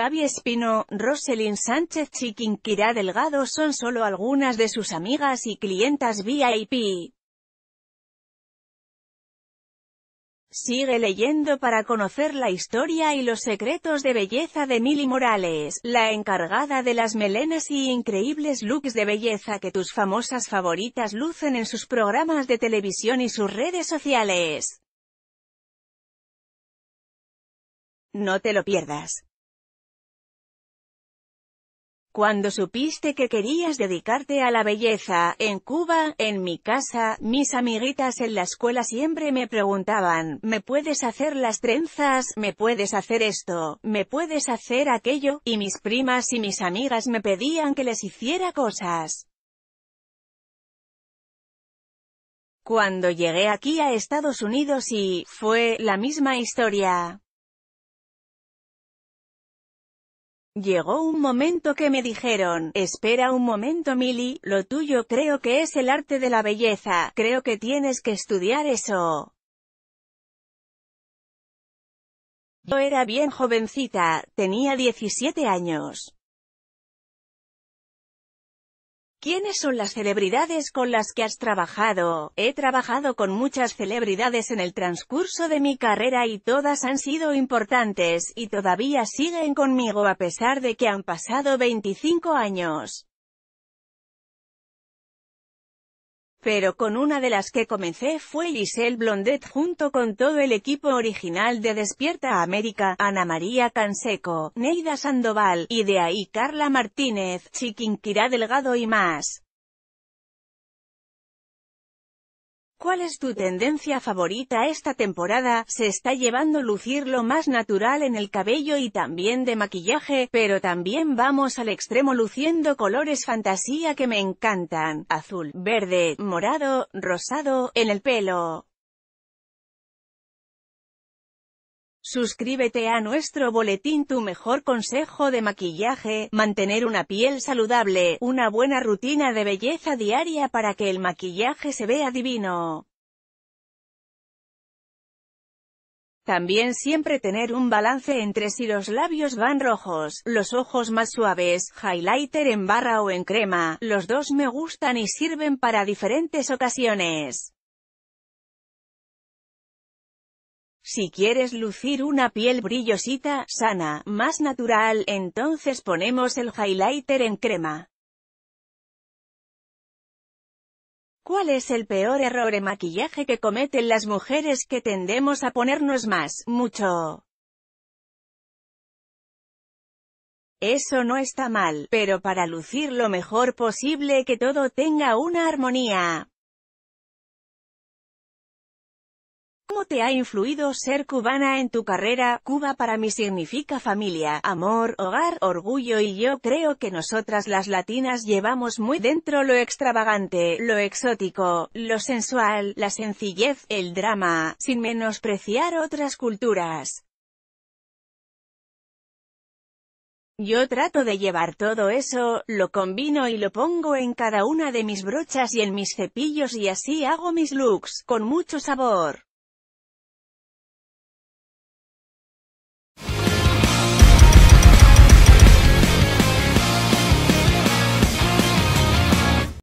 Gaby Espino, Roselyn Sánchez y Delgado son solo algunas de sus amigas y clientas VIP. Sigue leyendo para conocer la historia y los secretos de belleza de Mili Morales, la encargada de las melenas y increíbles looks de belleza que tus famosas favoritas lucen en sus programas de televisión y sus redes sociales. No te lo pierdas. Cuando supiste que querías dedicarte a la belleza, en Cuba, en mi casa, mis amiguitas en la escuela siempre me preguntaban, ¿me puedes hacer las trenzas? ¿me puedes hacer esto? ¿me puedes hacer aquello? Y mis primas y mis amigas me pedían que les hiciera cosas. Cuando llegué aquí a Estados Unidos y, fue, la misma historia. Llegó un momento que me dijeron, espera un momento Mili, lo tuyo creo que es el arte de la belleza, creo que tienes que estudiar eso. Yo era bien jovencita, tenía 17 años. ¿Quiénes son las celebridades con las que has trabajado? He trabajado con muchas celebridades en el transcurso de mi carrera y todas han sido importantes, y todavía siguen conmigo a pesar de que han pasado 25 años. Pero con una de las que comencé fue Giselle Blondet junto con todo el equipo original de Despierta América, Ana María Canseco, Neida Sandoval, y de ahí Carla Martínez, Chiquinquirá Delgado y más. ¿Cuál es tu tendencia favorita esta temporada? Se está llevando lucir lo más natural en el cabello y también de maquillaje, pero también vamos al extremo luciendo colores fantasía que me encantan, azul, verde, morado, rosado, en el pelo. Suscríbete a nuestro boletín Tu mejor consejo de maquillaje, mantener una piel saludable, una buena rutina de belleza diaria para que el maquillaje se vea divino. También siempre tener un balance entre si los labios van rojos, los ojos más suaves, highlighter en barra o en crema, los dos me gustan y sirven para diferentes ocasiones. Si quieres lucir una piel brillosita, sana, más natural, entonces ponemos el highlighter en crema. ¿Cuál es el peor error de maquillaje que cometen las mujeres que tendemos a ponernos más, mucho? Eso no está mal, pero para lucir lo mejor posible que todo tenga una armonía, ¿Cómo te ha influido ser cubana en tu carrera? Cuba para mí significa familia, amor, hogar, orgullo y yo creo que nosotras las latinas llevamos muy dentro lo extravagante, lo exótico, lo sensual, la sencillez, el drama, sin menospreciar otras culturas. Yo trato de llevar todo eso, lo combino y lo pongo en cada una de mis brochas y en mis cepillos y así hago mis looks, con mucho sabor.